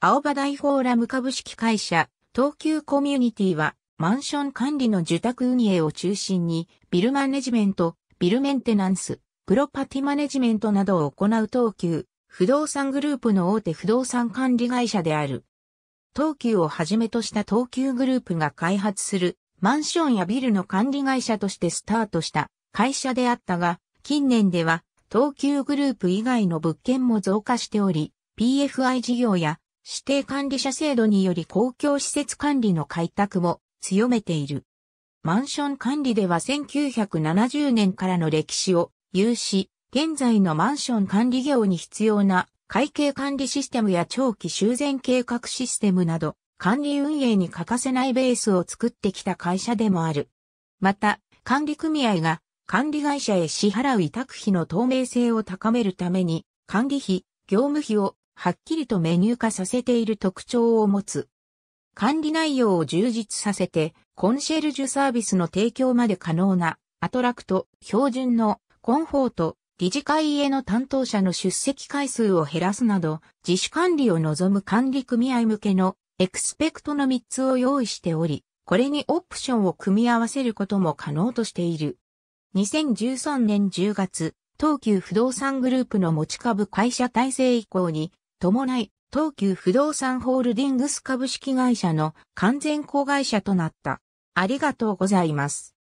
青葉大フォーラム株式会社、東急コミュニティは、マンション管理の受託運営を中心に、ビルマネジメント、ビルメンテナンス、プロパティマネジメントなどを行う東急、不動産グループの大手不動産管理会社である。東急をはじめとした東急グループが開発する、マンションやビルの管理会社としてスタートした会社であったが、近年では、東急グループ以外の物件も増加しており、PFI 事業や指定管理者制度により公共施設管理の開拓も強めている。マンション管理では1970年からの歴史を有し、現在のマンション管理業に必要な会計管理システムや長期修繕計画システムなど、管理運営に欠かせないベースを作ってきた会社でもある。また、管理組合が管理会社へ支払う委託費の透明性を高めるために、管理費、業務費をはっきりとメニュー化させている特徴を持つ。管理内容を充実させて、コンシェルジュサービスの提供まで可能な、アトラクト、標準の、コンフォート、理事会への担当者の出席回数を減らすなど、自主管理を望む管理組合向けの、エクスペクトの3つを用意しており、これにオプションを組み合わせることも可能としている。2013年10月、東急不動産グループの持ち株会社体制以降に伴い、東急不動産ホールディングス株式会社の完全子会社となった。ありがとうございます。